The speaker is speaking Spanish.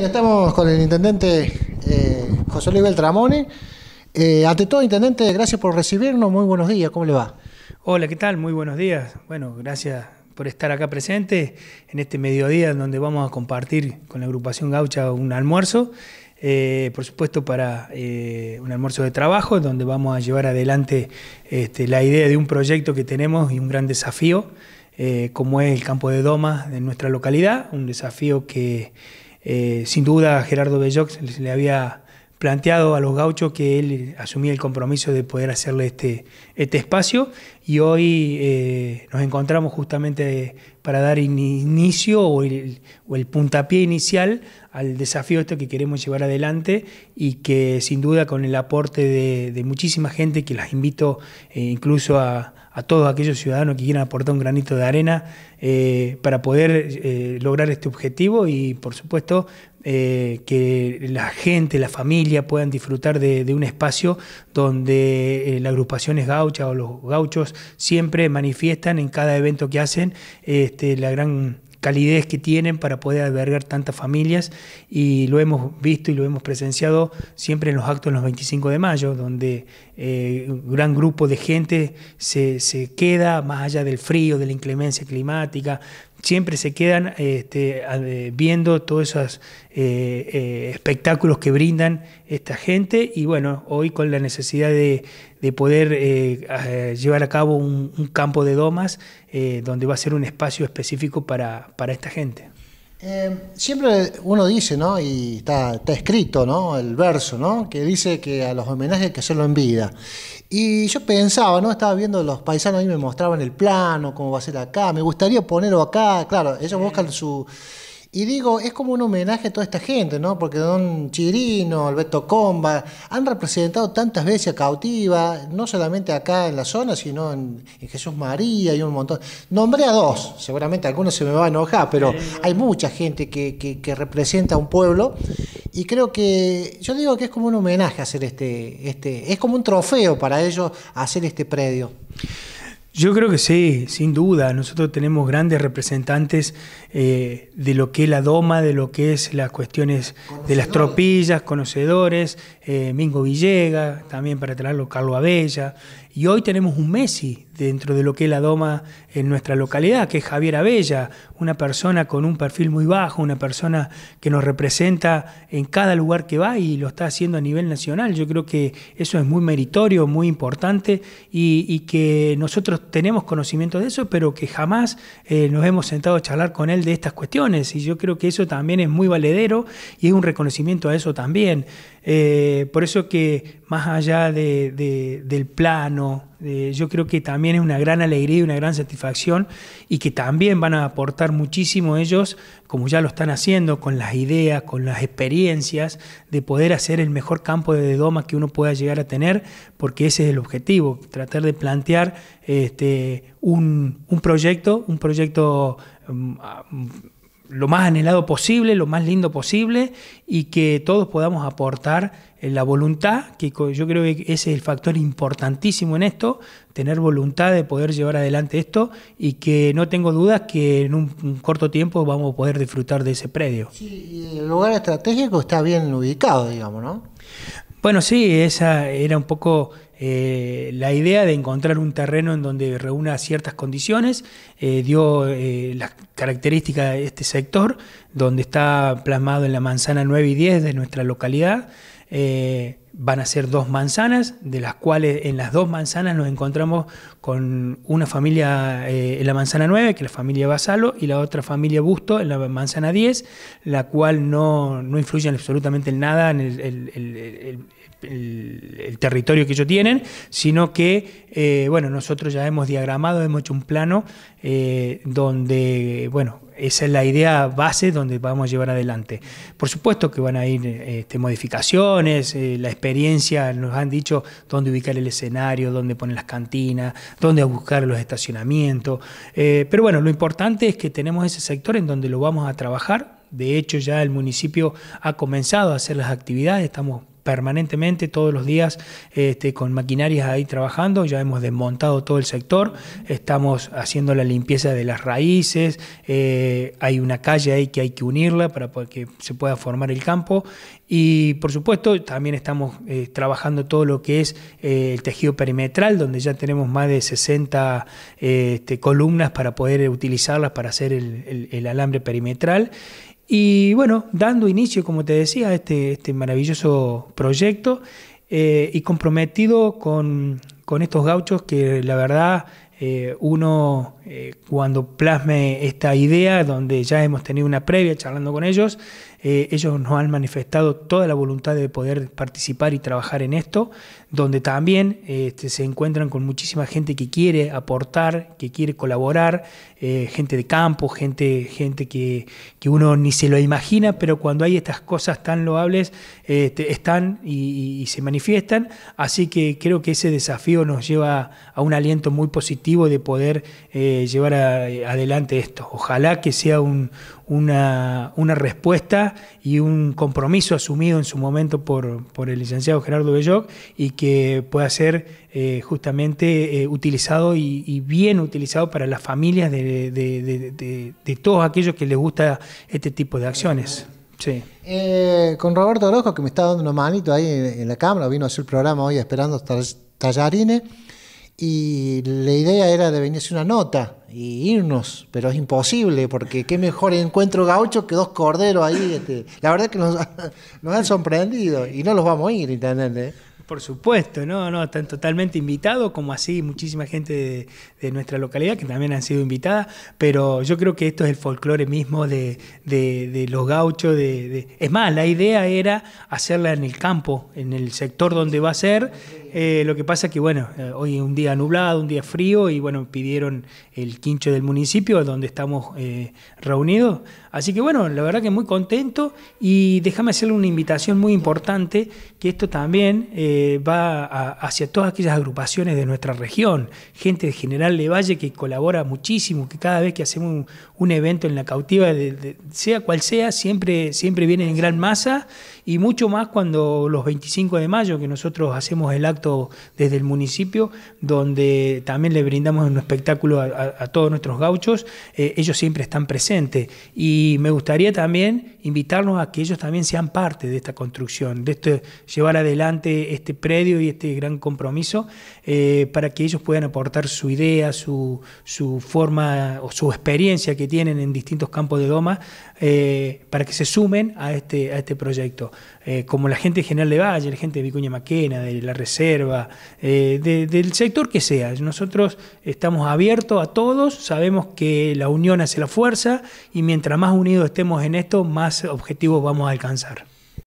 Estamos con el intendente eh, José Luis Beltramone. Eh, ante todo, intendente, gracias por recibirnos. Muy buenos días, ¿cómo le va? Hola, ¿qué tal? Muy buenos días. Bueno, gracias por estar acá presente en este mediodía en donde vamos a compartir con la agrupación gaucha un almuerzo. Eh, por supuesto, para un almuerzo de trabajo donde vamos a llevar adelante este, la idea de un proyecto que tenemos y un gran desafío, como es el campo de doma de nuestra localidad, un desafío que eh, sin duda, Gerardo Belloc le había planteado a los gauchos que él asumía el compromiso de poder hacerle este, este espacio y hoy eh, nos encontramos justamente para dar inicio o el, puntapié inicial al desafío este que queremos llevar adelante y que sin duda con el aporte de, muchísima gente que las invito eh, incluso a, a todos aquellos ciudadanos que quieran aportar un granito de arena eh, para poder eh, lograr este objetivo y, por supuesto, eh, que la gente, la familia puedan disfrutar de, un espacio donde la las agrupaciones gauchas o los gauchos siempre manifiestan en cada evento que hacen este, la gran calidez que tienen para poder albergar tantas familias y lo hemos visto y lo hemos presenciado siempre en los actos de los 25 de mayo, donde eh, un gran grupo de gente se, se, queda más allá del frío, de la inclemencia climática, siempre se quedan este, eh, viendo todos esos eh, eh, espectáculos que brindan esta gente y bueno, hoy con la necesidad de, poder llevar a cabo un, un campo de domas donde va a ser un espacio específico para, para esta gente. Em, siempre uno dice, ¿no? Y está, escrito, ¿no? El verso, ¿no? Que dice que a los homenajes que hacerlo en vida. Y yo pensaba, ¿no? Estaba viendo los paisanos ahí me mostraban el plano, cómo va a ser acá, me gustaría ponerlo acá, claro, ellos buscan su y digo, es como un homenaje a toda esta gente, ¿no? Porque Don Chirino, Alberto Comba, han representado tantas veces a Cautiva, no solamente acá en la zona, sino en, Jesús María y un montón. Nombré a dos, seguramente algunos se me va a enojar, pero hay mucha gente que, representa a un pueblo. Y creo que, yo digo que es como un homenaje hacer este, este, es como un trofeo para ellos hacer este predio. Yo creo que sí, sin duda. Nosotros tenemos grandes representantes eh, de lo que es la doma, de lo que es las cuestiones de las tropillas, conocedores, eh, Mingo Villega, también para traerlo Carlos Abella. Y hoy tenemos un Messi dentro de lo que es la doma en nuestra localidad, que es Javier Abella, una persona con un perfil muy bajo, una persona que nos representa en cada lugar que va y lo está haciendo a nivel nacional. Yo creo que eso es muy meritorio, muy importante y, que nosotros tenemos conocimiento de eso, pero que jamás eh, nos hemos sentado a charlar con él de estas cuestiones. Y yo creo que eso también es muy valedero y es un reconocimiento a eso también. Eh, por eso que más allá del plano, eh, yo creo que también es una gran alegría y una gran satisfacción y que también van a aportar muchísimo ellos, como ya lo están haciendo, con las ideas, con las experiencias, de poder hacer el mejor campo de doma que uno pueda llegar a tener, porque ese es el objetivo, tratar de plantear este, un, un proyecto, un proyecto Mm, ah, mm, lo más anhelado posible, lo más lindo posible y que todos podamos aportar la voluntad, que yo creo que ese es el factor importantísimo en esto, tener voluntad de poder llevar adelante esto y que no tengo dudas que en un, corto tiempo vamos a poder disfrutar de ese predio. Sí, y el lugar estratégico está bien ubicado, digamos, ¿no? Bueno, sí, esa era un poco eh, la idea de encontrar un terreno en donde reúna ciertas condiciones, eh, dio eh, las características de este sector, donde está plasmado en la manzana 9 y 10 de nuestra localidad. van a ser dos manzanas, de las cuales en las dos manzanas nos encontramos con una familia en la manzana 9, que es la familia Basalo, y la otra familia Busto en la manzana 10, la cual no, no influye absolutamente en nada en el, el territorio que ellos tienen sino que, eh, bueno, nosotros ya hemos diagramado, hemos hecho un plano eh, donde, bueno, esa es la idea base donde vamos a llevar adelante. Por supuesto que van a ir este, modificaciones, eh, la experiencia, nos han dicho dónde ubicar el escenario, dónde poner las cantinas, dónde buscar los estacionamientos. pero bueno, lo importante es que tenemos ese sector en donde lo vamos a trabajar. De hecho, ya el municipio ha comenzado a hacer las actividades, estamos permanentemente, todos los días, este, con maquinarias ahí trabajando. Ya hemos desmontado todo el sector, estamos haciendo la limpieza de las raíces, eh, hay una calle ahí que hay que unirla para que se pueda formar el campo. Y por supuesto, también estamos eh, trabajando todo lo que es eh, el tejido perimetral, donde ya tenemos más de 60 este, columnas para poder utilizarlas para hacer el alambre perimetral. Y bueno, dando inicio, como te decía, a este, este maravilloso proyecto eh, y comprometido con, estos gauchos que la verdad eh, uno eh, cuando plasme esta idea, donde ya hemos tenido una previa charlando con ellos, eh, ellos nos han manifestado toda la voluntad de poder participar y trabajar en esto, donde también este, se encuentran con muchísima gente que quiere aportar, que quiere colaborar, eh, gente de campo, gente, gente que, uno ni se lo imagina, pero cuando hay estas cosas tan loables, este, están y, se manifiestan. Así que creo que ese desafío nos lleva a un aliento muy positivo de poder eh, llevar adelante esto. Ojalá que sea una respuesta y un compromiso asumido en su momento por, el licenciado Gerardo Belloc y que pueda ser eh, justamente eh, utilizado y, bien utilizado para las familias de, todos aquellos que les gusta este tipo de acciones. Eh, con Roberto Orozco, que me está dando una manito ahí en, la cámara, vino a hacer el programa hoy esperando tallarines, y la idea era de venirse una nota y irnos, pero es imposible, porque qué mejor encuentro gaucho que dos corderos ahí. Este, la verdad que nos, nos, han sorprendido y no los vamos a ir, ¿entendés? ¿eh? Por supuesto, no, no, están totalmente invitados, como así muchísima gente de, nuestra localidad que también han sido invitadas, pero yo creo que esto es el folclore mismo de, de, los gauchos. De, Es más, la idea era hacerla en el campo, en el sector donde va a ser eh, lo que pasa es que, bueno, eh, hoy es un día nublado, un día frío, y bueno, pidieron el quincho del municipio donde estamos eh, reunidos. Así que, bueno, la verdad que muy contento y déjame hacerle una invitación muy importante, que esto también va hacia todas aquellas agrupaciones de nuestra región, gente de General Valle que colabora muchísimo, que cada vez que hacemos un, evento en la cautiva, sea cual sea, siempre, siempre vienen en gran masa y mucho más cuando los 25 de mayo, que nosotros hacemos el acto desde el municipio, donde también le brindamos un espectáculo a, todos nuestros gauchos, eh, ellos siempre están presentes. Y me gustaría también invitarlos a que ellos también sean parte de esta construcción, de este, llevar adelante este predio y este gran compromiso, eh, para que ellos puedan aportar su idea, su, su forma o su experiencia que tienen en distintos campos de doma, eh, para que se sumen a este, a este proyecto. Eh, como la gente general de Valle, la gente de Vicuña Maquena, de la Reserva, eh, del sector que sea. Nosotros estamos abiertos a todos, sabemos que la unión hace la fuerza y mientras más unidos estemos en esto, más objetivos vamos a alcanzar.